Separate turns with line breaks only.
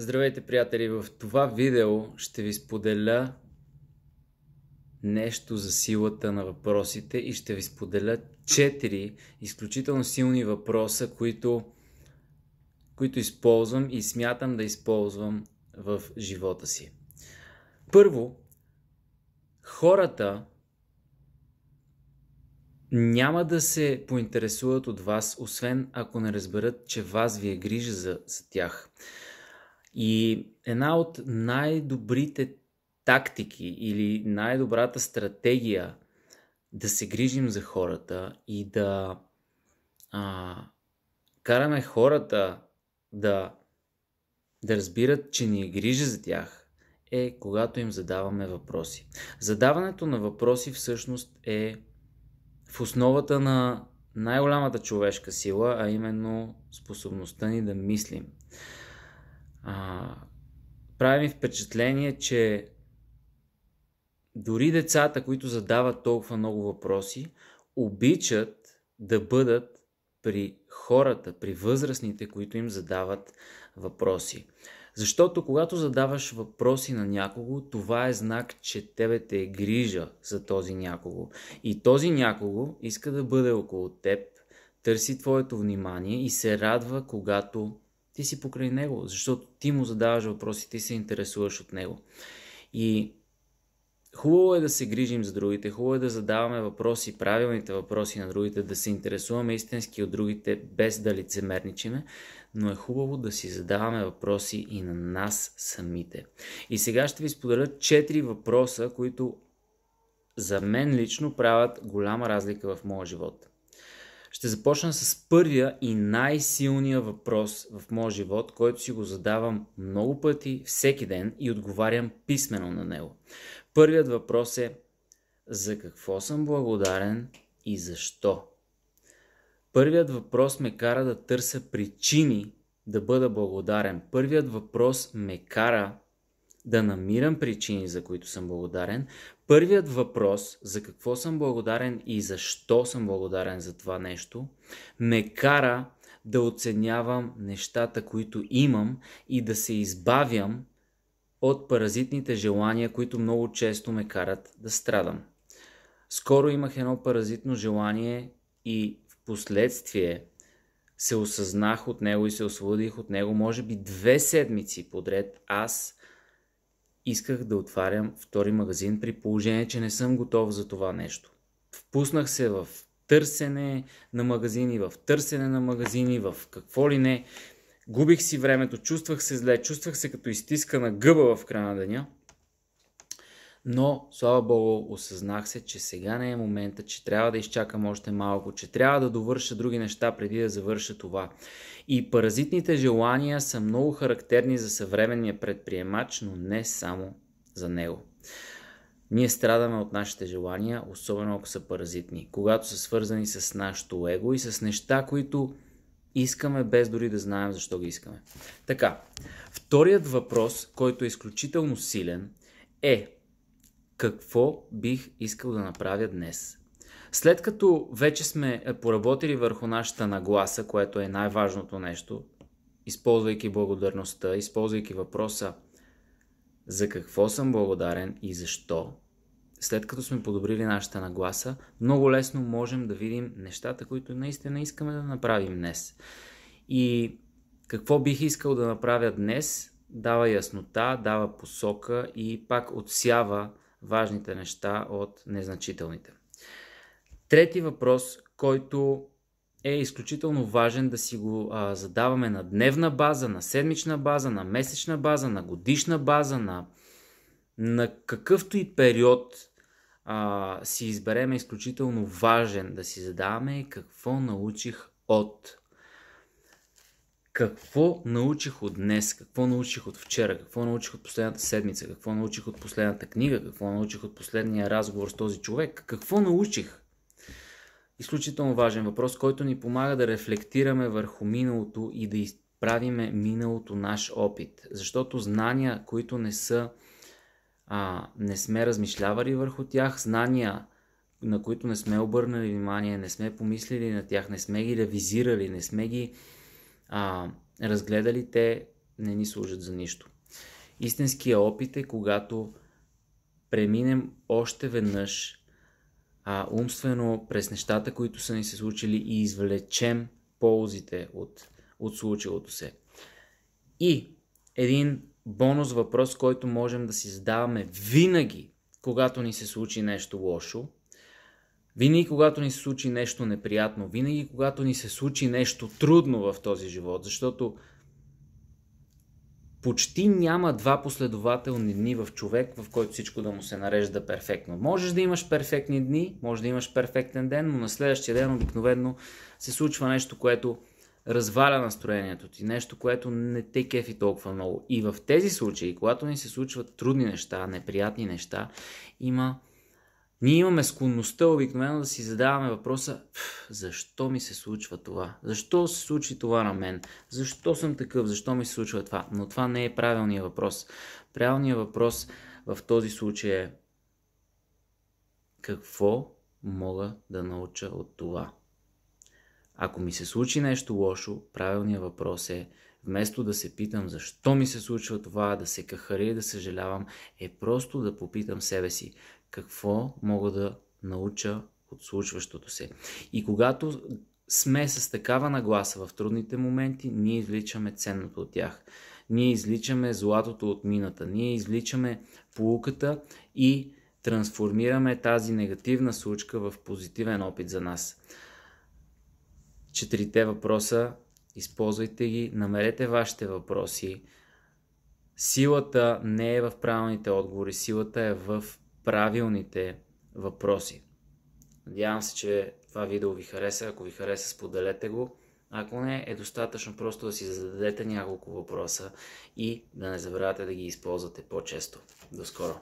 Здравейте, приятели! В това видео ще ви споделя нещо за силата на въпросите и ще ви споделя четири изключително силни въпроса, които, които използвам и смятам да използвам в живота си. Първо, хората няма да се поинтересуват от вас, освен ако не разберат, че вас ви е грижа за, за тях. И една от най-добрите тактики или най-добрата стратегия да се грижим за хората и да а, караме хората да, да разбират, че ни е грижа за тях, е когато им задаваме въпроси. Задаването на въпроси всъщност е в основата на най-голямата човешка сила, а именно способността ни да мислим. А, прави ми впечатление, че дори децата, които задават толкова много въпроси, обичат да бъдат при хората, при възрастните, които им задават въпроси. Защото когато задаваш въпроси на някого, това е знак, че тебе те е грижа за този някого. И този някого иска да бъде около теб, търси твоето внимание и се радва, когато ти си покрай него, защото ти му задаваш въпроси, ти се интересуваш от него. И хубаво е да се грижим за другите, хубаво е да задаваме въпроси, правилните въпроси на другите, да се интересуваме истински от другите, без да лицемерничиме, но е хубаво да си задаваме въпроси и на нас самите. И сега ще ви споделя четири въпроса, които за мен лично правят голяма разлика в моя живот. Ще започна с първия и най-силния въпрос в моя живот, който си го задавам много пъти всеки ден и отговарям писменно на него. Първият въпрос е за какво съм благодарен и защо? Първият въпрос ме кара да търся причини да бъда благодарен. Първият въпрос ме кара да намирам причини, за които съм благодарен. Първият въпрос, за какво съм благодарен и защо съм благодарен за това нещо, ме кара да оценявам нещата, които имам и да се избавям от паразитните желания, които много често ме карат да страдам. Скоро имах едно паразитно желание и в последствие се осъзнах от него и се освободих от него, може би две седмици подред аз исках да отварям втори магазин при положение, че не съм готов за това нещо. Впуснах се в търсене на магазини, в търсене на магазини, в какво ли не. Губих си времето, чувствах се зле, чувствах се като изтиска на гъба в края на деня – но слава богу, осъзнах се, че сега не е момента, че трябва да изчакам още малко, че трябва да довърша други неща преди да завърша това. И паразитните желания са много характерни за съвременния предприемач, но не само за него. Ние страдаме от нашите желания, особено ако са паразитни, когато са свързани с нашето его и с неща, които искаме без дори да знаем защо ги искаме. Така, вторият въпрос, който е изключително силен, е какво бих искал да направя днес. След като вече сме е, поработили върху нашата нагласа, което е най-важното нещо, използвайки благодарността, използвайки въпроса за какво съм благодарен и защо, след като сме подобрили нашата нагласа, много лесно можем да видим нещата, които наистина искаме да направим днес. И какво бих искал да направя днес, дава яснота, дава посока и пак отсява важните неща от незначителните. Трети въпрос, който е изключително важен да си го а, задаваме на дневна база, на седмична база, на месечна база, на годишна база, на, на какъвто и период а, си изберем е изключително важен да си задаваме какво научих от какво научих от днес, какво научих от вчера, какво научих от последната седмица, какво научих от последната книга, какво научих от последния разговор с този човек, какво научих. Изключително важен въпрос, който ни помага да рефлектираме върху миналото и да изправиме миналото наш опит. Защото знания, които не са, а, не сме размишлявали върху тях, знания, на които не сме обърнали внимание, не сме помислили на тях, не сме ги ревизирали, не сме ги а, разгледали, те не ни служат за нищо. Истинския опит е когато преминем още веднъж а, умствено през нещата, които са ни се случили и извлечем ползите от, от случилото се. И един бонус въпрос, който можем да си задаваме винаги, когато ни се случи нещо лошо, винаги, когато ни се случи нещо неприятно, винаги, когато ни се случи нещо трудно в този живот, защото почти няма два последователни дни в човек, в който всичко да му се нарежда перфектно. Можеш да имаш перфектни дни, може да имаш перфектен ден, но на следващия ден обикновено се случва нещо, което разваля настроението ти, нещо, което не те кефи толкова много. И в тези случаи, когато ни се случват трудни неща, неприятни неща, има ние имаме склонността обикновено да си задаваме въпроса защо ми се случва това? Защо се случи това на мен? Защо съм такъв? Защо ми се случва това? Но това не е правилният въпрос. Правилният въпрос в този случай е какво мога да науча от това? Ако ми се случи нещо лошо, правилният въпрос е вместо да се питам защо ми се случва това, да се кахаря и да съжалявам, е просто да попитам себе си какво мога да науча от случващото се. И когато сме с такава нагласа в трудните моменти, ние извличаме ценното от тях. Ние изличаме златото от мината, ние изличаме полуката и трансформираме тази негативна случка в позитивен опит за нас. Четирите въпроса, използвайте ги, намерете вашите въпроси. Силата не е в правилните отговори, силата е в правилните въпроси. Надявам се, че това видео ви хареса. Ако ви хареса, споделете го. Ако не, е достатъчно просто да си зададете няколко въпроса и да не забравяте да ги използвате по-често. До скоро!